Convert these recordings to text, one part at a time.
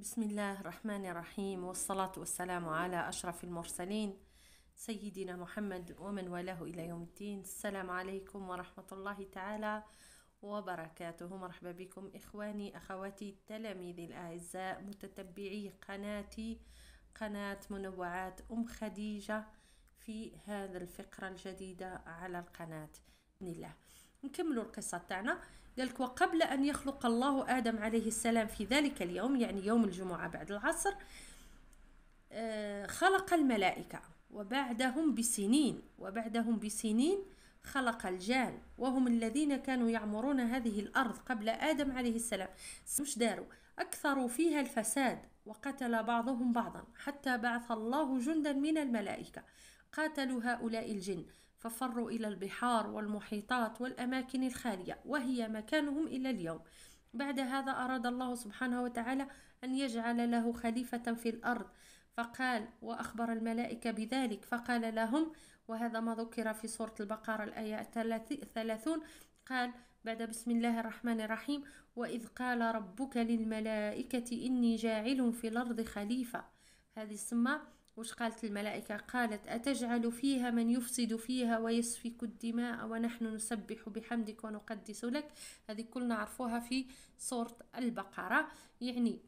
بسم الله الرحمن الرحيم والصلاة والسلام على أشرف المرسلين سيدنا محمد ومن والاه إلى يوم الدين السلام عليكم ورحمة الله تعالى وبركاته مرحبا بكم إخواني أخواتي تلاميذي الأعزاء متتبعي قناتي قناة منوعات أم خديجة في هذا الفقرة الجديدة على القناة بإذن الله نكملوا القصة تاعنا قال لك وقبل أن يخلق الله آدم عليه السلام في ذلك اليوم يعني يوم الجمعة بعد العصر آه، خلق الملائكة وبعدهم بسنين وبعدهم بسنين خلق الجان وهم الذين كانوا يعمرون هذه الأرض قبل آدم عليه السلام مش داروا أكثروا فيها الفساد وقتل بعضهم بعضا حتى بعث الله جندا من الملائكة قاتلوا هؤلاء الجن ففروا إلى البحار والمحيطات والأماكن الخالية وهي مكانهم إلى اليوم بعد هذا أراد الله سبحانه وتعالى أن يجعل له خليفة في الأرض فقال وأخبر الملائكة بذلك فقال لهم وهذا ما ذكر في سورة البقرة الآية 30 قال بعد بسم الله الرحمن الرحيم وإذ قال ربك للملائكة إني جاعل في الأرض خليفة هذه السماء وش قالت الملائكة قالت أتجعل فيها من يفسد فيها ويسفك الدماء ونحن نسبح بحمدك ونقدس لك هذه كلنا عرفوها في سورة البقرة يعني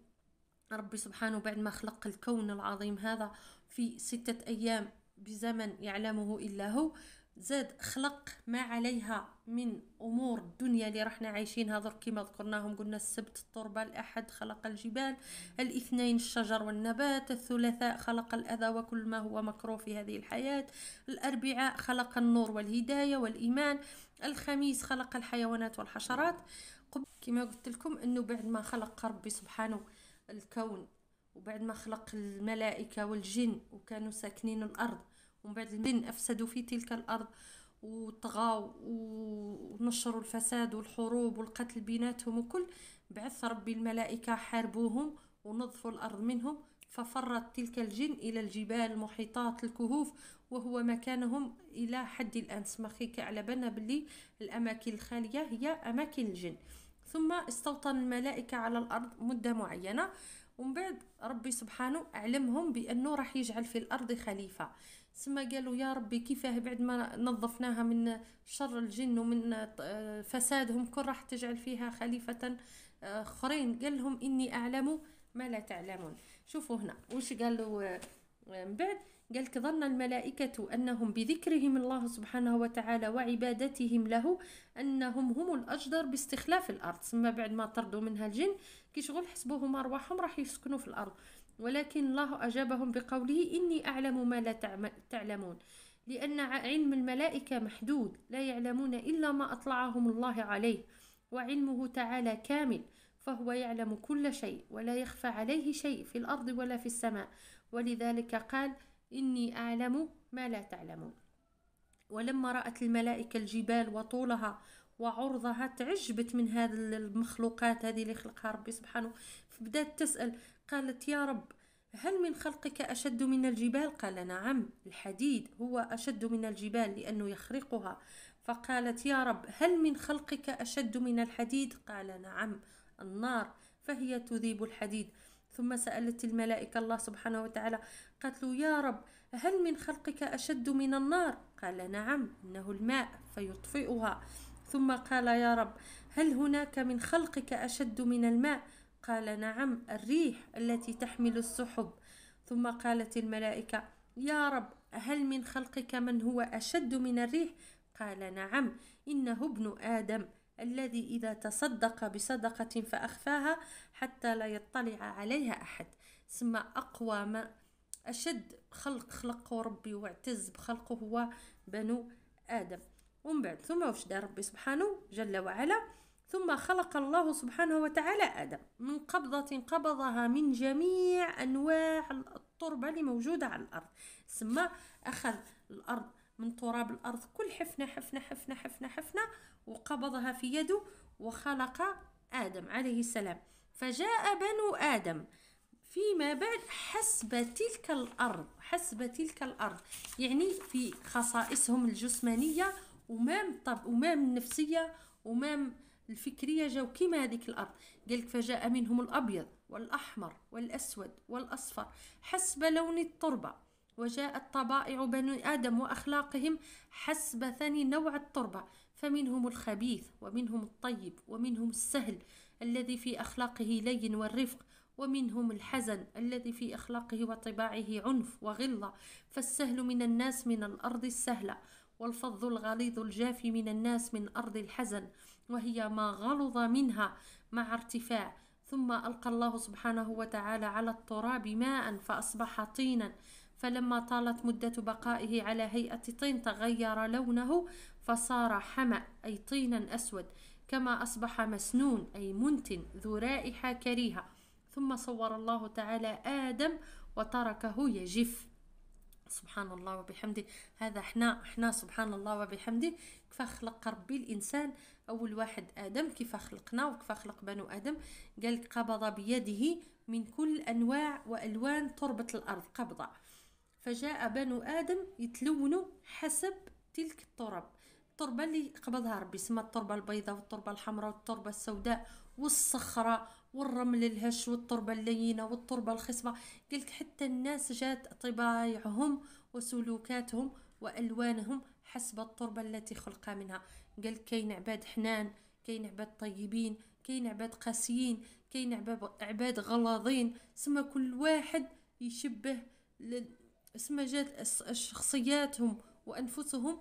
ربي سبحانه بعد ما خلق الكون العظيم هذا في ستة أيام بزمن يعلمه إلا هو زاد خلق ما عليها من امور الدنيا اللي رحنا عايشينها درك كما ذكرناهم قلنا السبت التربه الاحد خلق الجبال الاثنين الشجر والنبات الثلاثاء خلق الاذى وكل ما هو مكروه في هذه الحياه الاربعاء خلق النور والهدايه والايمان الخميس خلق الحيوانات والحشرات كما قلت لكم انه بعد ما خلق ربي سبحانه الكون وبعد ما خلق الملائكه والجن وكانوا ساكنين الارض ومن بعد الذين افسدوا في تلك الارض وطغاو ونشروا الفساد والحروب والقتل بيناتهم وكل بعث ربي الملائكة حاربوهم ونظفوا الأرض منهم ففرت تلك الجن إلى الجبال المحيطات الكهوف وهو مكانهم إلى حد الآن سمخيك على بالنا بلي الأماكن الخالية هي أماكن الجن ثم استوطن الملائكة على الأرض مدة معينة ومن بعد ربي سبحانه علمهم بانه راح يجعل في الارض خليفه ثم قالوا يا ربي كيفاه بعد ما نظفناها من شر الجن ومن آه، فسادهم كل راح تجعل فيها خليفه آه، اخرين قال لهم اني اعلم ما لا تعلمون شوفوا هنا وش قالوا آه، من بعد قال لك ظن الملائكة أنهم بذكرهم الله سبحانه وتعالى وعبادتهم له أنهم هم الأجدر باستخلاف الأرض ثم بعد ما طردوا منها الجن كي شغل حسبوهم أرواحهم راح يسكنوا في الأرض ولكن الله أجابهم بقوله إني أعلم ما لا تعلمون لأن علم الملائكة محدود لا يعلمون إلا ما أطلعهم الله عليه وعلمه تعالى كامل فهو يعلم كل شيء ولا يخفى عليه شيء في الأرض ولا في السماء ولذلك قال إني أعلم ما لا تعلمون ولما رأت الملائكة الجبال وطولها وعرضها تعجبت من هذه المخلوقات هذه اللي خلقها ربي سبحانه فبدات تسأل قالت يا رب هل من خلقك أشد من الجبال؟ قال نعم الحديد هو أشد من الجبال لأنه يخرقها فقالت يا رب هل من خلقك أشد من الحديد؟ قال نعم النار فهي تذيب الحديد ثم سألت الملائكة الله سبحانه وتعالى قالت له يا رب هل من خلقك أشد من النار قال نعم إنه الماء فيطفئها ثم قال يا رب هل هناك من خلقك أشد من الماء قال نعم الريح التي تحمل السحب ثم قالت الملائكة يا رب هل من خلقك من هو أشد من الريح قال نعم إنه ابن آدم الذي إذا تصدق بصدقة فأخفاها حتى لا يطلع عليها أحد ثم أقوى ما أشد خلق خلقه ربي واعتز بخلقه هو بنو آدم ومن بعد ثم واش دار ربي سبحانه جل وعلا ثم خلق الله سبحانه وتعالى آدم من قبضة قبضها من جميع أنواع التربة اللي موجودة على الأرض ثم أخذ الأرض من تراب الأرض كل حفنة حفنة حفنة حفنة حفنة وقبضها في يده وخلق آدم عليه السلام فجاء بنو آدم فيما بعد حسب تلك الأرض حسب تلك الأرض يعني في خصائصهم الجسمانية ومام طب ومام النفسية ومام الفكرية جاو كيما هذيك الأرض قالك فجاء منهم الأبيض والأحمر والأسود والأصفر حسب لون التربة وجاءت طبائع بني آدم وأخلاقهم حسب ثاني نوع التربة فمنهم الخبيث ومنهم الطيب ومنهم السهل الذي في أخلاقه لين والرفق ومنهم الحزن الذي في أخلاقه وطباعه عنف وغلة فالسهل من الناس من الأرض السهلة والفظ الغليظ الجافي من الناس من أرض الحزن وهي ما غلظ منها مع ارتفاع ثم ألقى الله سبحانه وتعالى على التراب ماء فأصبح طينا فلما طالت مدة بقائه على هيئة طين تغير لونه فصار حمأ أي طينا أسود كما أصبح مسنون أي منتن ذو رائحة كريهة ثم صور الله تعالى آدم وتركه يجف سبحان الله وبحمده هذا احنا احنا سبحان الله وبحمده كيف خلق ربي الانسان اول واحد ادم كيف خلقنا وكيف خلق بنو ادم قال قبض بيده من كل انواع والوان تربه الارض قبضه فجاء بنو آدم يتلونوا حسب تلك التراب التربة اللي قبضها ربي سما التربة البيضاء والتربة الحمراء والتربة السوداء والصخرة والرمل الهش والتربة اللينة والتربة الخصبة قلت حتى الناس جات طبايعهم وسلوكاتهم وألوانهم حسب التربة التي خلق منها قال كاين عباد حنان كاين عباد طيبين كاين عباد قاسيين كاين عباد غلاظين سما كل واحد يشبه جات شخصياتهم وأنفسهم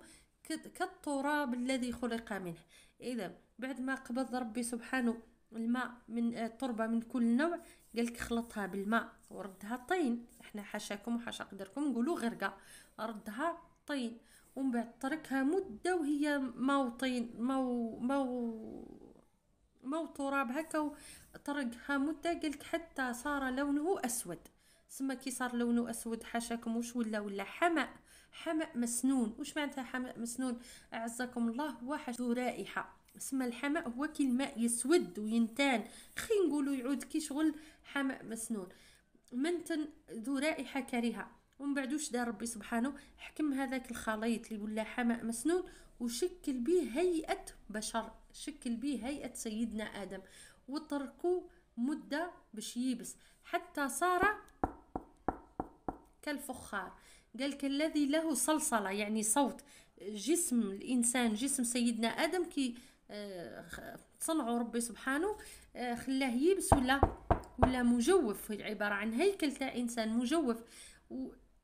كالتراب الذي خلق منه إذا بعد ما قبض ربي سبحانه الماء من التربة من كل نوع قالك خلطها بالماء وردها طين احنا حاشاكم وحاشا قدركم نقولوا غرقة ردها طين ومن بعد تركها مدة وهي ماو طين ماو ماو ماو تراب هكا تركها مدة قالك حتى صار لونه أسود تسمى كي صار لونه اسود حاشاكم واش ولا ولا حماء حماء مسنون واش معناتها حماء مسنون اعزكم الله هو ذو رائحه تسمى الحماء هو كي الماء يسود وينتان خي نقولوا يعود كي شغل حماء مسنون منتن ذو رائحه كريهه ومن بعد واش دار ربي سبحانه حكم هذاك الخليط اللي ولا حماء مسنون وشكل به هيئه بشر شكل به هيئه سيدنا ادم وتركوه مده باش يبس حتى صار كالفخار قالك الذي له صلصلة يعني صوت جسم الإنسان جسم سيدنا آدم كي آه، صنعه ربي سبحانه آه، خلاه يبس ولا ولا مجوف عبارة عن هيكل تاع إنسان مجوف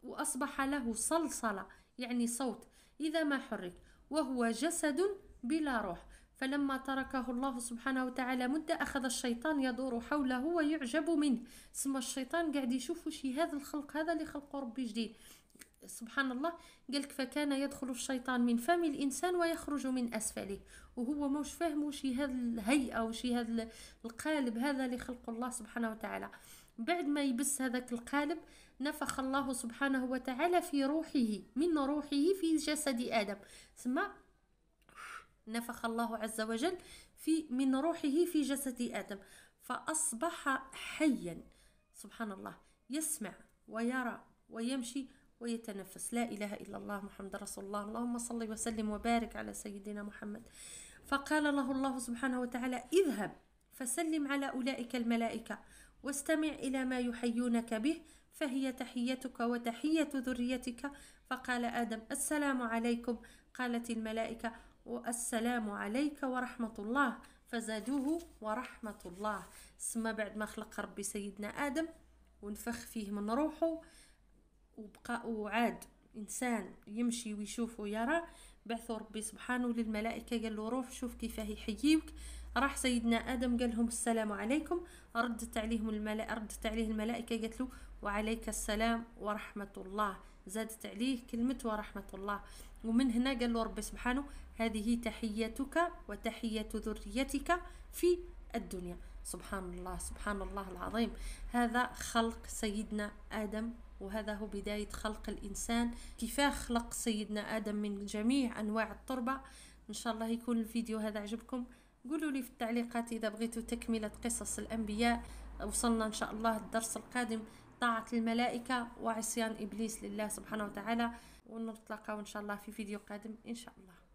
وأصبح له صلصلة يعني صوت إذا ما حرك وهو جسد بلا روح فلما تركه الله سبحانه وتعالى مدة أخذ الشيطان يدور حوله ويعجب منه ثم الشيطان قاعد يشوف شي هذا الخلق هذا اللي خلقه ربي جديد سبحان الله قالك فكان يدخل الشيطان من فم الإنسان ويخرج من أسفله وهو موش فاهم شي هذا الهيئة وشي هذا القالب هذا اللي خلقه الله سبحانه وتعالى بعد ما يبس هذاك القالب نفخ الله سبحانه وتعالى في روحه من روحه في جسد آدم ثم نفخ الله عز وجل في من روحه في جسد آدم فأصبح حيا سبحان الله يسمع ويرى ويمشي ويتنفس لا إله إلا الله محمد رسول الله اللهم صل وسلم وبارك على سيدنا محمد فقال له الله سبحانه وتعالى اذهب فسلم على أولئك الملائكة واستمع إلى ما يحيونك به فهي تحيتك وتحية ذريتك فقال آدم السلام عليكم قالت الملائكة والسلام عليك ورحمة الله فزادوه ورحمة الله سما بعد ما خلق ربي سيدنا آدم ونفخ فيه من روحه وبقى وعاد إنسان يمشي ويشوف ويرى بعثوا ربي سبحانه للملائكة قال له روح شوف كيفاه يحييك راح سيدنا آدم قال لهم السلام عليكم ردت عليهم الملائكة ردت عليه الملائكة قالت له وعليك السلام ورحمة الله زادت عليه كلمة ورحمة الله ومن هنا قال له ربي سبحانه هذه تحيتك وتحية ذريتك في الدنيا سبحان الله سبحان الله العظيم هذا خلق سيدنا آدم وهذا هو بداية خلق الإنسان كيف خلق سيدنا آدم من جميع أنواع التربة إن شاء الله يكون الفيديو هذا عجبكم قولوا لي في التعليقات إذا بغيتوا تكملة قصص الأنبياء وصلنا إن شاء الله الدرس القادم طاعة الملائكة وعصيان إبليس لله سبحانه وتعالى ونتلاقاو إن شاء الله في فيديو قادم إن شاء الله